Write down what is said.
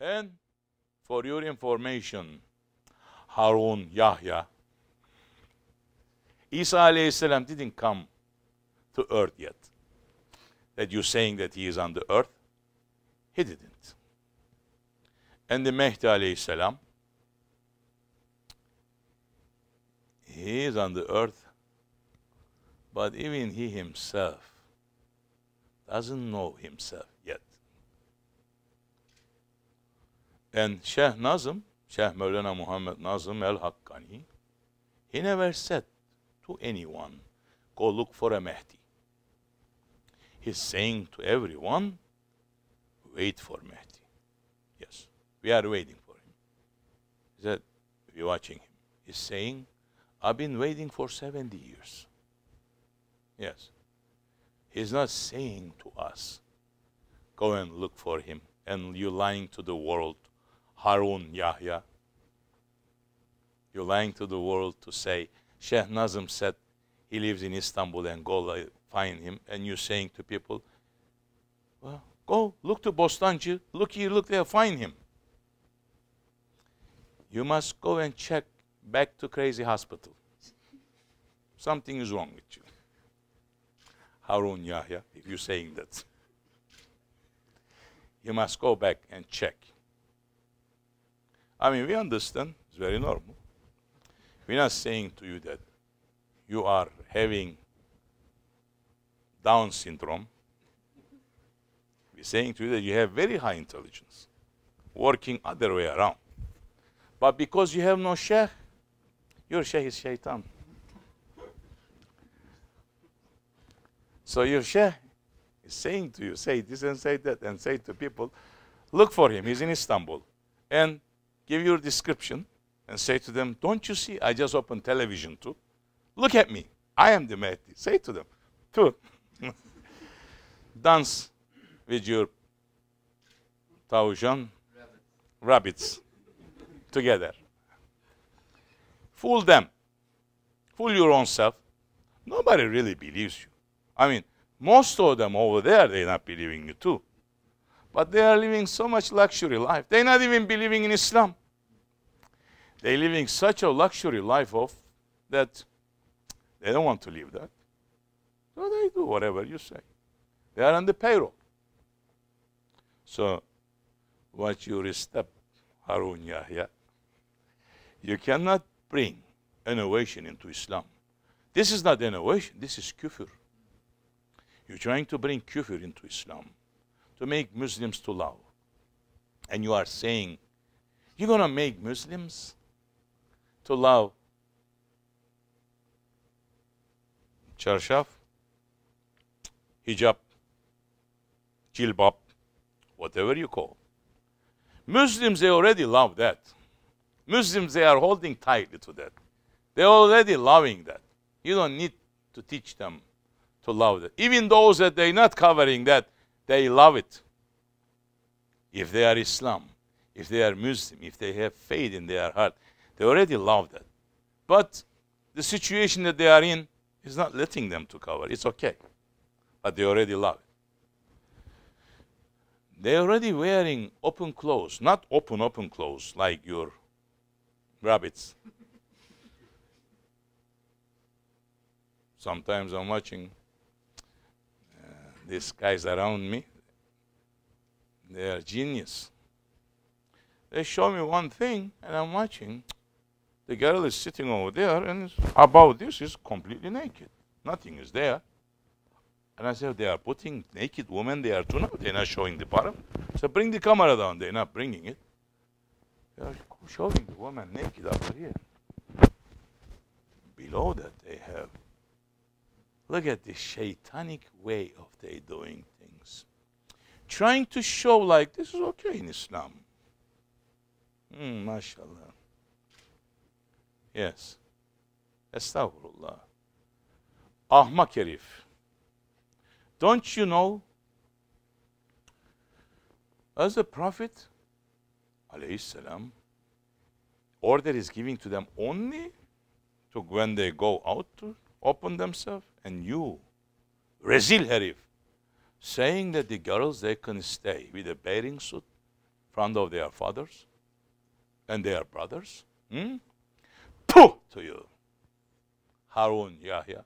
And for your information, Harun Yahya, Isa aleyhisselam didn't come to earth yet. That you're saying that he is on the earth? He didn't. And the Mehdi aleyhisselam, he is on the earth, but even he himself doesn't know himself. And Sheikh Nazım, Sheikh Mevlana Muhammed Nazım El Hakkani, he never said to anyone, go look for a Mehdi." He's saying to everyone, wait for Mehdi." Yes, we are waiting for him. He said, we're watching him. He's saying, I've been waiting for 70 years. Yes. He's not saying to us, go and look for him, and you're lying to the world Harun Yahya. You're lying to the world to say, Sheikh Nazim said he lives in Istanbul, and go find him. And you're saying to people, well, go look to Bostancı, look here, look there, find him. You must go and check back to crazy hospital. Something is wrong with you. Harun Yahya, if you're saying that. You must go back and check. I mean, we understand, it's very normal. We're not saying to you that you are having Down syndrome. We're saying to you that you have very high intelligence, working other way around. But because you have no sheikh, your sheikh is shaitan. So your sheikh is saying to you, say this and say that, and say to people, look for him, he's in Istanbul. And give your description, and say to them, Don't you see? I just opened television too. Look at me. I am the Mahdi. Say to them, too. Dance with your Taujan rabbits together. Fool them. Fool your own self. Nobody really believes you. I mean, most of them over there, they're not believing you too. But they are living so much luxury life. They're not even believing in Islam. They're living such a luxury life of that they don't want to leave that. So they do whatever you say. They are on the payroll. So what you step, Harun Yahya, you cannot bring innovation into Islam. This is not innovation, this is kufr. You're trying to bring kufr into Islam to make Muslims to love. And you are saying, you're going to make Muslims to love çarşaf, hijab, jilbab, whatever you call. Muslims, they already love that. Muslims, they are holding tightly to that. They're already loving that. You don't need to teach them to love that. Even those that they're not covering that, they love it. If they are Islam, if they are Muslim, if they have faith in their heart, they already love that. But the situation that they are in is not letting them to cover. It's okay. But they already love it. They're already wearing open clothes, not open, open clothes like your rabbits. Sometimes I'm watching these guys around me, they are genius. They show me one thing, and I'm watching. The girl is sitting over there, and about this is completely naked. Nothing is there. And I said, they are putting naked women, there, too now, they're not showing the bottom. So bring the camera down, they're not bringing it. They are showing the woman naked up here. Below that, they have Look at the shaitanic way of they doing things. Trying to show like this is okay in Islam. Mm, mashallah. Yes. Estağfurullah. Ahmak herif. Don't you know? As the Prophet aleyhisselam order is giving to them only to when they go out to open themselves and you, Rezil Herif, saying that the girls, they can stay with a bathing suit in front of their fathers and their brothers? Hmm? Pooh to you, Harun Yahya.